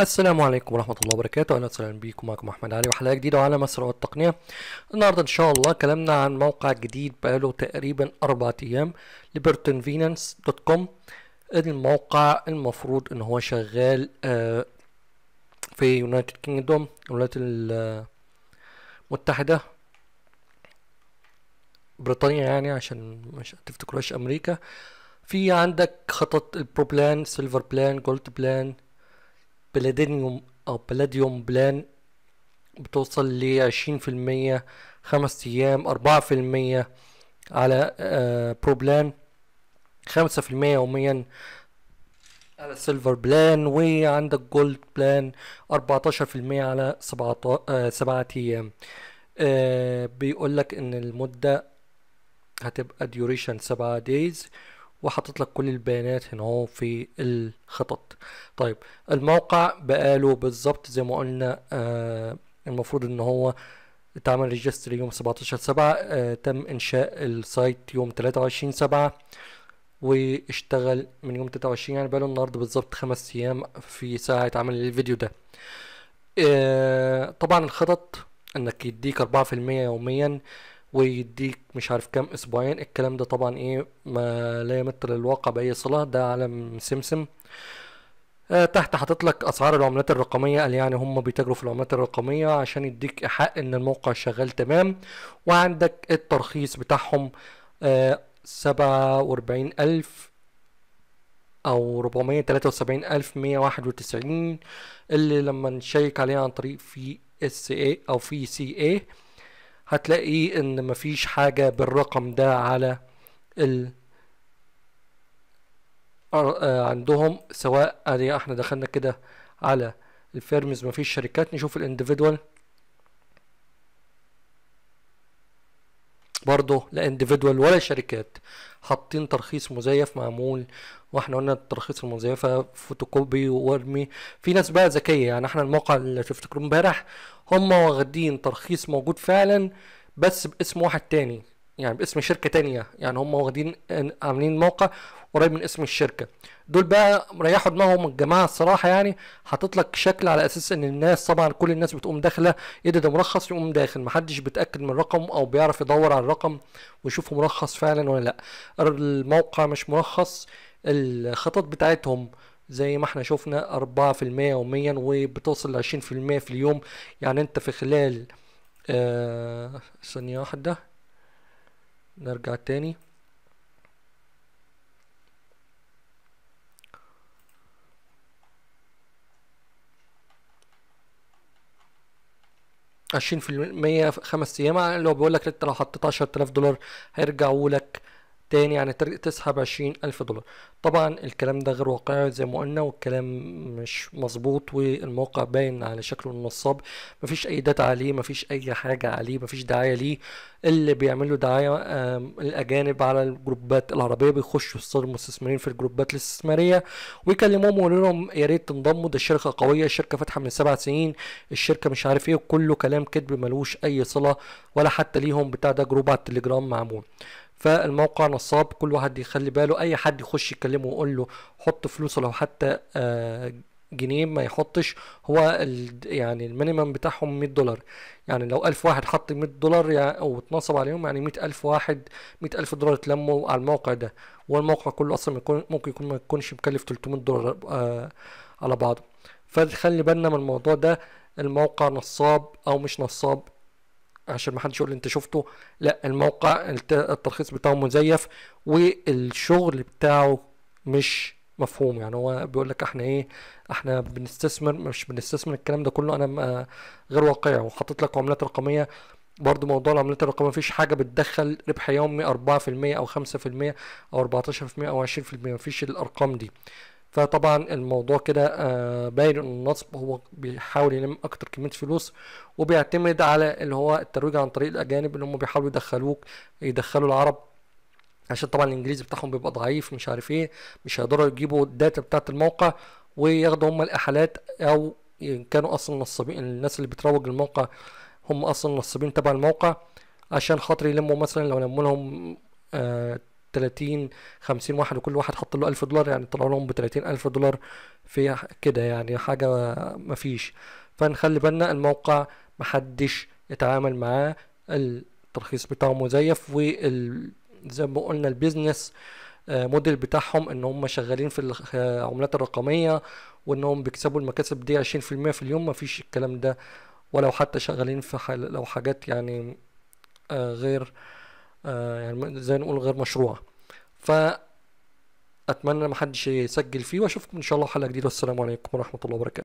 السلام عليكم ورحمة الله وبركاته أهلا وسهلا بيكم معكم أحمد علي وحلقة جديدة على مصر والتقنية النهاردة إن شاء الله كلامنا عن موقع جديد بقاله تقريبا أربع أيام libertinvenance دوت كوم الموقع المفروض إن هو شغال آه، في يونايتد كينجدوم الولايات المتحدة بريطانيا يعني عشان مش تفتكروش أمريكا في عندك خطط البرو بلان سيلفر بلان جولد بلان بلادينيوم أو بلاديوم بلان بتوصل لعشرين في المية خمس أيام أربعة في المية على برو آه، بلان خمسة في المية يوميا على سيلفر بلان وعندك جولد بلان أربعتاشر في المية على آه، سبعة أيام آه، بيقولك إن المدة هتبقى ديوريشن سبعة دايز وحاطط لك كل البيانات هنا اهو في الخطط طيب الموقع بقاله بالظبط زي ما قلنا آه المفروض ان هو اتعمل ريجستر يوم 17 7 آه تم انشاء السايت يوم 23 7 واشتغل من يوم 23 يعني بقاله النهارده بالظبط خمس ايام في ساعه عمل الفيديو ده آه طبعا الخطط انك يديك 4% يوميا ويديك مش عارف كام اسبوعين الكلام ده طبعا ايه ما لا يمت للواقع باي صله ده عالم سمسم آه تحت حاطط لك اسعار العملات الرقميه قال يعني هم بيتاجروا في العملات الرقميه عشان يديك حق ان الموقع شغال تمام وعندك الترخيص بتاعهم آه سبعة واربعين الف او ربعمية تلاتة وسبعين الف مية واحد وتسعين اللي لما نشيك عليها عن طريق في اس اي او في سي اي هتلاقي ان مفيش حاجة بالرقم ده على ال آه، عندهم سواء احنا دخلنا كده على الفيرمز مفيش شركات نشوف الاندفيدوال برضه لا انديفيدوال ولا شركات حاطين ترخيص مزيف معمول واحنا قلنا الترخيص المزيفة فوتوكوبي وورمي في ناس بقى ذكية يعني احنا الموقع اللي شفتكم امبارح هم واخدين ترخيص موجود فعلا بس باسم واحد تاني يعني باسم شركة تانية يعني هم واخدين عاملين موقع قريب من اسم الشركة دول بقى ريحوا دماغهم الجماعة الصراحة يعني حاطط لك شكل على اساس ان الناس طبعا كل الناس بتقوم داخلة ايه ده ده مرخص يقوم داخل محدش بيتأكد من الرقم او بيعرف يدور على الرقم ويشوفه مرخص فعلا ولا لا الموقع مش مرخص الخطط بتاعتهم زي ما احنا شفنا أربعة في المية يوميا وبتوصل لعشرين في المية في اليوم يعني انت في خلال آه ثانية واحدة نرجع تاني عشرين في المية خمس أيام اللي هو بيقول لك أنت لو حطيت عشرة آلاف دولار هيرجعوا لك تاني يعني تسحب عشرين ألف دولار طبعا الكلام ده غير واقعي زي ما قلنا والكلام مش مظبوط والموقع باين على شكله النصاب مفيش أي داتا عليه مفيش أي حاجة عليه مفيش دعاية ليه اللي بيعملوا دعاية الأجانب على الجروبات العربية بيخشوا يصطادوا مستثمرين في الجروبات الاستثمارية ويكلموهم ويقولوا لهم يا ريت تنضموا ده الشركة قوية الشركة فاتحة من سبع سنين الشركة مش عارف ايه كله كلام كذب ملوش أي صلة ولا حتى ليهم بتاع ده جروب على التليجرام معمول فالموقع نصاب كل واحد يخلي باله اي حد يخش يكلمه ويقول له حط فلوسه لو حتى آه، جنيه ما يحطش هو يعني المينيمم بتاعهم 100 دولار يعني لو ألف واحد حط 100 دولار يعني واتنصب عليهم يعني 100 ألف واحد 100 ألف دولار اتلموا على الموقع ده والموقع كله أصلا ممكن يكون ما يكونش مكلف 300 دولار آه، على بعضه فخلي بالنا من الموضوع ده الموقع نصاب أو مش نصاب عشان ما حدش يقول انت شفته لا الموقع الترخيص بتاعه مزيف والشغل بتاعه مش مفهوم يعني هو بيقول لك احنا ايه احنا بنستثمر مش بنستثمر الكلام ده كله انا غير واقعي وحاطط لك عملات رقميه برضو موضوع العملات الرقميه مفيش حاجه بتدخل ربح يومي 4% او 5% او 14% او 20% مفيش الارقام دي فطبعا الموضوع كده آه، باين ان النصب هو بيحاول يلم اكتر كميه فلوس وبيعتمد على اللي هو الترويج عن طريق الاجانب اللي هم بيحاولوا يدخلوك يدخلوا العرب عشان طبعا الانجليزي بتاعهم بيبقى ضعيف مش عارف ايه مش هيقدروا يجيبوا الداتا بتاعه الموقع وياخدوا هم الاحالات او كانوا اصلا نصابين الناس اللي بتروج الموقع هم اصلا نصابين تبع الموقع عشان خاطر يلموا مثلا لو لموا لهم آه 30 50 واحد وكل واحد حط له 1000 دولار يعني طلعوا لهم ب 30000 دولار في كده يعني حاجة مفيش فنخلي بالنا الموقع محدش يتعامل معاه الترخيص بتاعه مزيف وال زي ما قلنا البيزنس موديل آه، بتاعهم ان هم شغالين في العملات الرقمية وانهم بيكسبوا المكاسب دي 20% في اليوم مفيش الكلام ده ولو حتى شغالين في حل لو حاجات يعني آه، غير آه، يعني زي نقول غير مشروعه فأتمنى محدش يسجل فيه وأشوفكم إن شاء الله حلقة جديدة والسلام عليكم ورحمة الله وبركاته